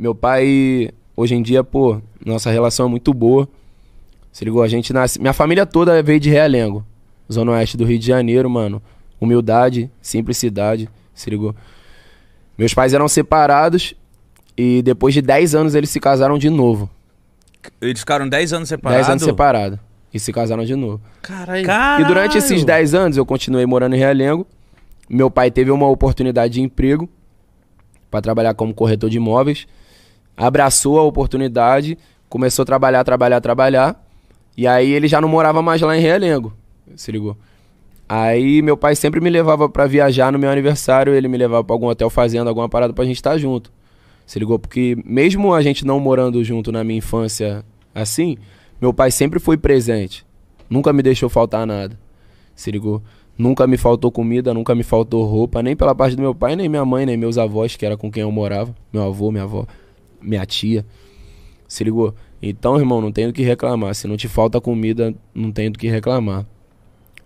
Meu pai, hoje em dia, pô, nossa relação é muito boa. Se ligou? A gente nasce. Minha família toda veio de Realengo, Zona Oeste do Rio de Janeiro, mano. Humildade, simplicidade, se ligou? Meus pais eram separados e depois de 10 anos eles se casaram de novo. Eles ficaram 10 anos separados? 10 anos separados. E se casaram de novo. Caralho. Caralho. E durante esses 10 anos eu continuei morando em Realengo. Meu pai teve uma oportunidade de emprego para trabalhar como corretor de imóveis abraçou a oportunidade, começou a trabalhar, trabalhar, trabalhar. E aí ele já não morava mais lá em Realengo. Se ligou? Aí meu pai sempre me levava para viajar no meu aniversário, ele me levava para algum hotel fazendo alguma parada pra gente estar tá junto. Se ligou? Porque mesmo a gente não morando junto na minha infância assim, meu pai sempre foi presente. Nunca me deixou faltar nada. Se ligou? Nunca me faltou comida, nunca me faltou roupa, nem pela parte do meu pai, nem minha mãe, nem meus avós, que era com quem eu morava, meu avô, minha avó minha tia. Se ligou? Então, irmão, não tenho o que reclamar. Se não te falta comida, não tenho o que reclamar.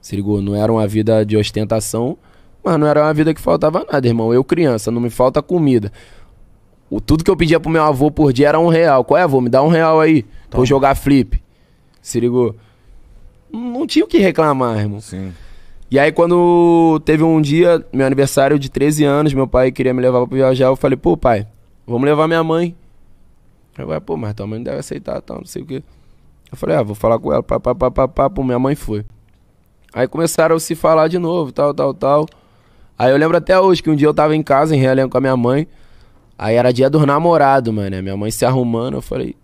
Se ligou? Não era uma vida de ostentação, mas não era uma vida que faltava nada, irmão. Eu, criança, não me falta comida. O, tudo que eu pedia pro meu avô por dia era um real. Qual é, avô? Me dá um real aí. Toma. Vou jogar flip. Se ligou? Não tinha o que reclamar, irmão. Sim. E aí, quando teve um dia, meu aniversário de 13 anos, meu pai queria me levar pra viajar, eu falei, pô, pai, vamos levar minha mãe falei pô, mas tua mãe não deve aceitar, tal, não sei o quê. Eu falei, ah, vou falar com ela, papapá, pô, minha mãe foi. Aí começaram a se falar de novo, tal, tal, tal. Aí eu lembro até hoje que um dia eu tava em casa, em realengo com a minha mãe. Aí era dia dos namorados, mano. Minha mãe se arrumando, eu falei,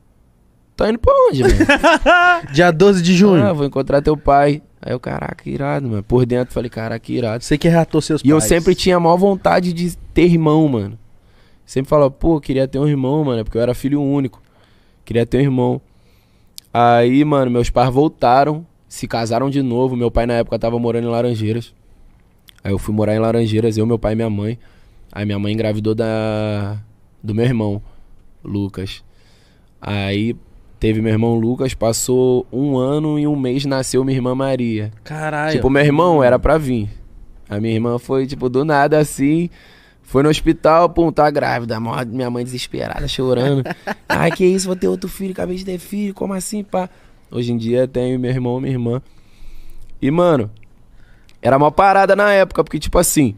tá indo pra onde, mano? dia 12 de junho. Ah, vou encontrar teu pai. Aí eu, caraca, irado, mano. Por dentro, falei, caraca, irado. Você que ratou seus e pais. E eu sempre tinha a maior vontade de ter irmão, mano. Sempre falava, pô, queria ter um irmão, mano, porque eu era filho único. Queria ter um irmão. Aí, mano, meus pais voltaram, se casaram de novo. Meu pai na época tava morando em Laranjeiras. Aí eu fui morar em Laranjeiras, eu, meu pai e minha mãe. Aí minha mãe engravidou da do meu irmão, Lucas. Aí teve meu irmão Lucas, passou um ano e um mês nasceu minha irmã Maria. Caralho. Tipo, meu irmão era pra vir. A minha irmã foi, tipo, do nada assim. Foi no hospital, pô, tá grávida, minha mãe desesperada, chorando. Ai, que isso, vou ter outro filho, acabei de ter filho, como assim, pá? Hoje em dia tenho meu irmão e minha irmã. E, mano, era uma parada na época, porque, tipo assim,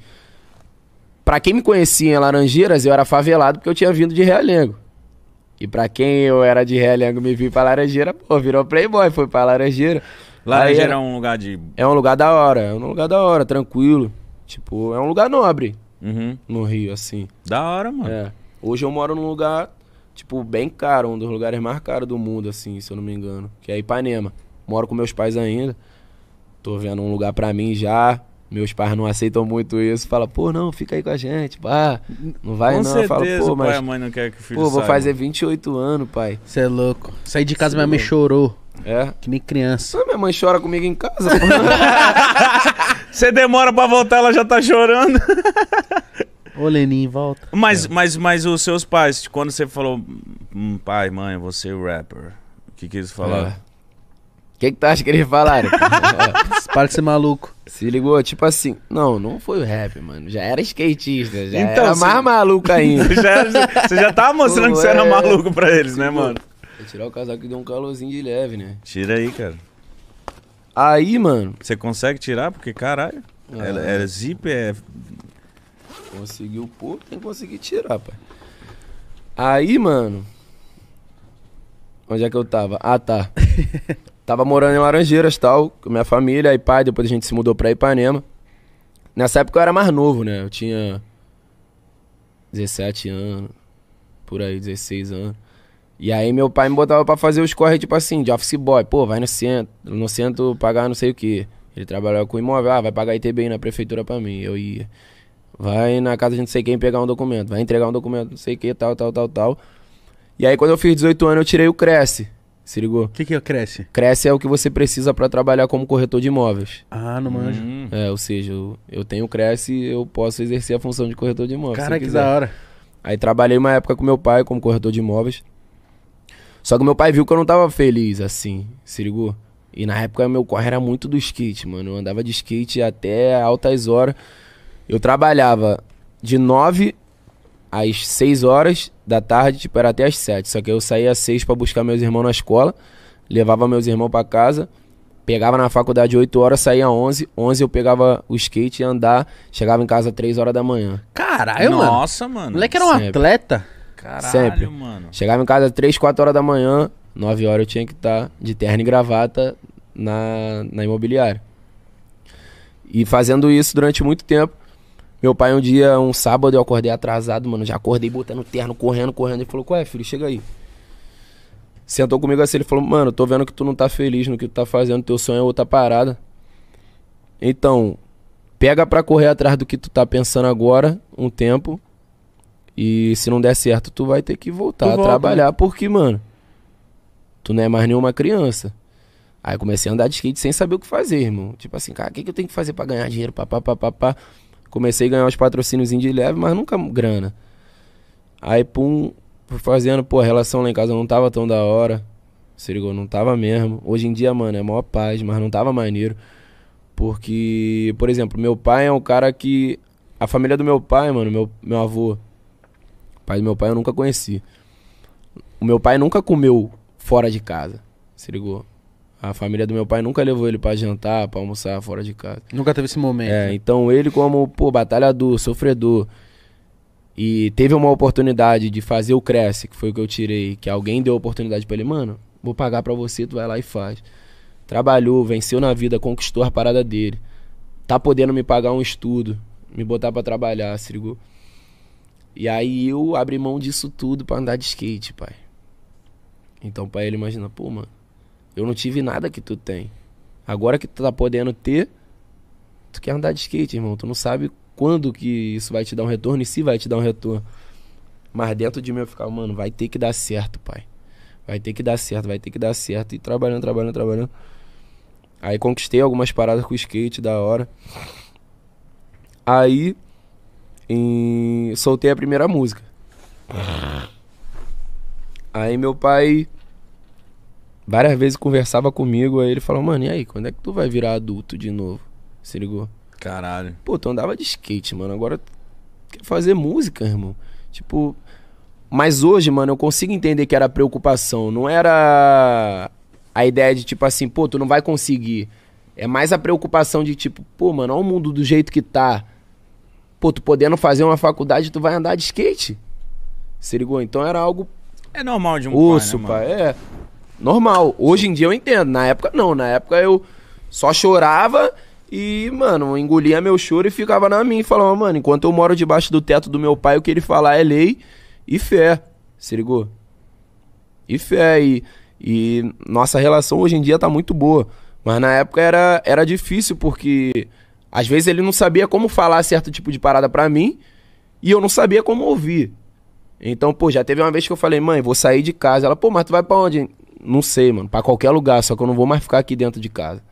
pra quem me conhecia em Laranjeiras, eu era favelado porque eu tinha vindo de Realengo. E pra quem eu era de Realengo me vi pra Laranjeira, pô, virou playboy, foi pra Laranjeira. Laranjeira é um lugar de... É um lugar da hora, é um lugar da hora, tranquilo. Tipo, é um lugar nobre uhum. no Rio, assim. Da hora, mano. É. Hoje eu moro num lugar, tipo, bem caro, um dos lugares mais caros do mundo, assim, se eu não me engano, que é Ipanema. Moro com meus pais ainda. Tô vendo um lugar para mim já. Meus pais não aceitam muito isso. Fala, pô, não, fica aí com a gente, pá. Não vai com não. Certeza, Fala, pô, mas. Pai, mãe não quer que o filho pô, vou fazer 28 anos, pai. Você é louco. Saí de casa, minha mãe chorou. É. Que nem criança. Ah, minha mãe chora comigo em casa. Você demora pra voltar, ela já tá chorando. Ô, Lenin, volta. Mas, é. mas, mas os seus pais, quando você falou, hum, pai, mãe, você é rapper, o que, que eles falaram? É. O é. que, que tu acha que eles falaram? Para de ser maluco. Se ligou? Tipo assim, não, não foi o rap, mano. Já era skatista, já então, era você... mais maluco ainda. já, você já tava tá mostrando que você era é. maluco pra eles, né, mano? Vou tirar o casaco e deu um calorzinho de leve, né? Tira aí, cara. Aí, mano. Você consegue tirar? Porque, caralho. Ah, é, é é. Conseguiu o tem que conseguir tirar, pai. Aí, mano. Onde é que eu tava? Ah, tá. tava morando em Laranjeiras tal, com minha família, e pai, depois a gente se mudou pra Ipanema. Nessa época eu era mais novo, né? Eu tinha 17 anos, por aí, 16 anos. E aí meu pai me botava para fazer os corre, tipo assim, de office boy. Pô, vai no centro, no centro pagar não sei o que. Ele trabalhava com imóvel, ah, vai pagar ITBI na prefeitura pra mim. Eu ia. Vai na casa de não sei quem pegar um documento, vai entregar um documento, não sei o que, tal, tal, tal, tal. E aí quando eu fiz 18 anos eu tirei o Cresce. Se ligou? O que, que é o Cresce? Cresce é o que você precisa para trabalhar como corretor de imóveis. Ah, não manjo. Hum. É, ou seja, eu, eu tenho o Cresce e eu posso exercer a função de corretor de imóveis. Cara, que da hora. Aí trabalhei uma época com meu pai como corretor de imóveis. Só que meu pai viu que eu não tava feliz, assim, se ligou? E na época meu corre era muito do skate, mano. Eu andava de skate até altas horas. Eu trabalhava de 9 às 6 horas da tarde, tipo, era até às 7. Só que eu saía às 6 para buscar meus irmãos na escola, levava meus irmãos para casa, pegava na faculdade 8 horas, saía às 11. 11 eu pegava o skate e andar, chegava em casa às 3 horas da manhã. Caralho, Nossa, mano. Nossa, mano. O moleque era um Sempre. atleta. Caralho, Sempre. mano. Chegava em casa 3, 4 horas da manhã, 9 horas eu tinha que estar tá de terno e gravata na, na imobiliária. E fazendo isso durante muito tempo. Meu pai, um dia, um sábado, eu acordei atrasado, mano. Já acordei botando terno, correndo, correndo. Ele falou: Ué, filho, chega aí. Sentou comigo assim, ele falou: Mano, tô vendo que tu não tá feliz no que tu tá fazendo, teu sonho é outra parada. Então, pega pra correr atrás do que tu tá pensando agora, um tempo, e se não der certo, tu vai ter que voltar tu a volta, trabalhar, porque, mano, tu não é mais nenhuma criança. Aí comecei a andar de skate sem saber o que fazer, irmão. Tipo assim, cara, o que, que eu tenho que fazer para ganhar dinheiro? Pá, pá, pá, pá, pá. Comecei a ganhar uns patrocínios de leve, mas nunca grana. Aí, pum, fui fazendo, pô, a relação lá em casa não tava tão da hora. Se ligou? Não tava mesmo. Hoje em dia, mano, é maior paz, mas não tava maneiro. Porque, por exemplo, meu pai é um cara que. A família do meu pai, mano, meu, meu avô, pai do meu pai eu nunca conheci. O meu pai nunca comeu fora de casa, se ligou? A família do meu pai nunca levou ele para jantar, para almoçar fora de casa. Nunca teve esse momento. É, né? então ele como, pô, batalhador, sofredor, e teve uma oportunidade de fazer o Cresce, que foi o que eu tirei, que alguém deu a oportunidade para ele, mano, vou pagar para você, tu vai lá e faz. Trabalhou, venceu na vida, conquistou a parada dele. Tá podendo me pagar um estudo, me botar para trabalhar, se ligou? E aí eu abri mão disso tudo para andar de skate, pai. Então para ele imagina, pô, mano, eu não tive nada que tu tem. Agora que tu tá podendo ter, tu quer andar de skate, irmão. Tu não sabe quando que isso vai te dar um retorno e se vai te dar um retorno. Mas dentro de mim eu ficava, mano, vai ter que dar certo, pai. Vai ter que dar certo, vai ter que dar certo. E trabalhando, trabalhando, trabalhando. Aí conquistei algumas paradas com o skate da hora. Aí e soltei a primeira música. Aí meu pai várias vezes conversava comigo, aí ele falou, mano, e aí, quando é que tu vai virar adulto de novo? Se ligou? Caralho. Pô, tu andava de skate, mano. Agora quer fazer música, irmão. Tipo. Mas hoje, mano, eu consigo entender que era preocupação. Não era a ideia de, tipo assim, pô, tu não vai conseguir. É mais a preocupação de, tipo, pô, mano, olha o mundo do jeito que tá. Pô, tu podendo fazer uma faculdade, tu vai andar de skate. Se ligou? Então era algo. É normal de um Osso, pai, né, pai. É. Normal. Hoje em dia eu entendo. Na época não. Na época eu só chorava e, mano, engolia meu choro e ficava na minha. E falava, mano, enquanto eu moro debaixo do teto do meu pai, o que ele falar é lei e fé. Se ligou? E fé. E, e nossa relação hoje em dia tá muito boa. Mas na época era, era difícil porque às vezes ele não sabia como falar certo tipo de parada para mim e eu não sabia como ouvir. Então, pô, já teve uma vez que eu falei, mãe, vou sair de casa. Ela, pô, mas tu vai pra onde? Não sei, mano, pra qualquer lugar, só que eu não vou mais ficar aqui dentro de casa.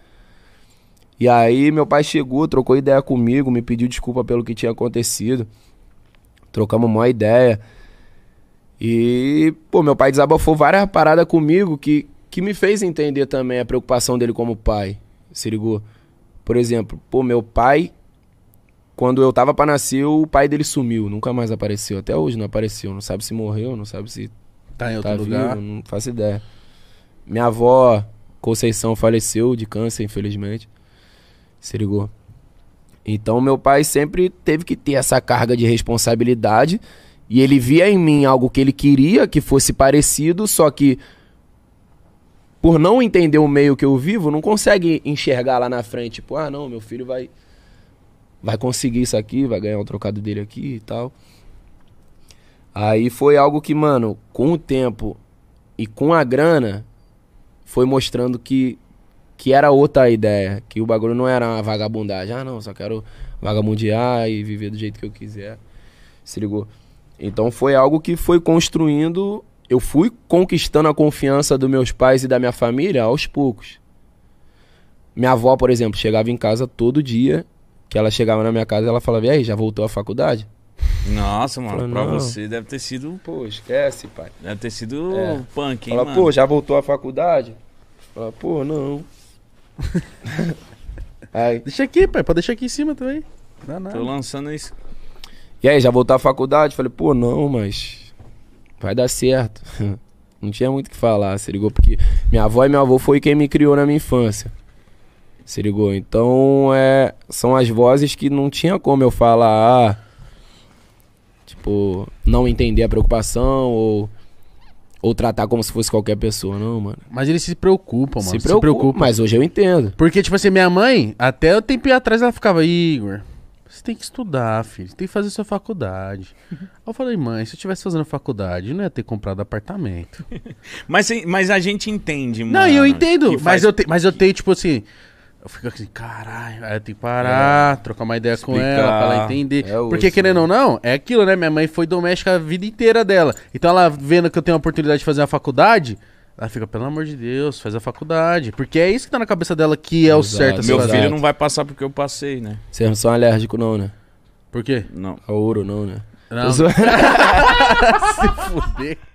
E aí meu pai chegou, trocou ideia comigo, me pediu desculpa pelo que tinha acontecido. Trocamos uma ideia. E, pô, meu pai desabafou várias paradas comigo que, que me fez entender também a preocupação dele como pai. Se ligou? Por exemplo, pô, meu pai, quando eu tava pra nascer, o pai dele sumiu, nunca mais apareceu. Até hoje não apareceu. Não sabe se morreu, não sabe se. Tá em tá outro tá lugar? Vivo, não faço ideia. Minha avó, Conceição, faleceu de câncer, infelizmente. Se ligou? Então, meu pai sempre teve que ter essa carga de responsabilidade. E ele via em mim algo que ele queria que fosse parecido, só que por não entender o meio que eu vivo, não consegue enxergar lá na frente, tipo, ah, não, meu filho vai vai conseguir isso aqui, vai ganhar um trocado dele aqui e tal. Aí foi algo que, mano, com o tempo e com a grana, foi mostrando que que era outra ideia, que o bagulho não era uma vagabundagem. Ah, não, só quero vagabundear e viver do jeito que eu quiser. Se ligou? Então foi algo que foi construindo eu fui conquistando a confiança dos meus pais e da minha família aos poucos. Minha avó, por exemplo, chegava em casa todo dia, que ela chegava na minha casa ela falava, e aí, já voltou à faculdade? Nossa, mano, Falei, pra você deve ter sido. Pô, esquece, pai. Deve ter sido é. punk, hein? Fala, mano? pô, já voltou à faculdade? Fala, pô, não. aí. Deixa aqui, pai, pode deixar aqui em cima também. Não, não. Tô lançando isso. E aí, já voltou à faculdade? Falei, pô, não, mas vai dar certo. Não tinha muito o que falar, se ligou? Porque minha avó e meu avô foi quem me criou na minha infância. Se ligou? Então, é, são as vozes que não tinha como eu falar, ah, tipo, não entender a preocupação ou ou tratar como se fosse qualquer pessoa, não, mano. Mas eles se preocupam, mano. Se, preocupa, se preocupam. Mas hoje eu entendo. Porque, tipo assim, minha mãe, até um tempo atrás ela ficava, Igor, você tem que estudar, filho. Você tem que fazer sua faculdade. Uhum. Aí eu falei, mãe, se eu estivesse fazendo faculdade, não ia ter comprado apartamento. mas, mas a gente entende, mano. Não, eu entendo. Mas, faz... eu te, mas eu tenho, tipo assim. Eu fico assim, caralho, aí eu tenho que parar, é. trocar uma ideia Explicar. com ela pra ela entender. É Porque, querendo né? ou não, é aquilo, né? Minha mãe foi doméstica a vida inteira dela. Então ela vendo que eu tenho a oportunidade de fazer uma faculdade, ela fica, pelo amor de Deus, faz a faculdade. Porque é isso que tá na cabeça dela que é o certo. Meu filho não vai passar porque eu passei, né? Você não é são alérgico, não, né? Por quê? Não. A ouro, não, né? Não. se fuder.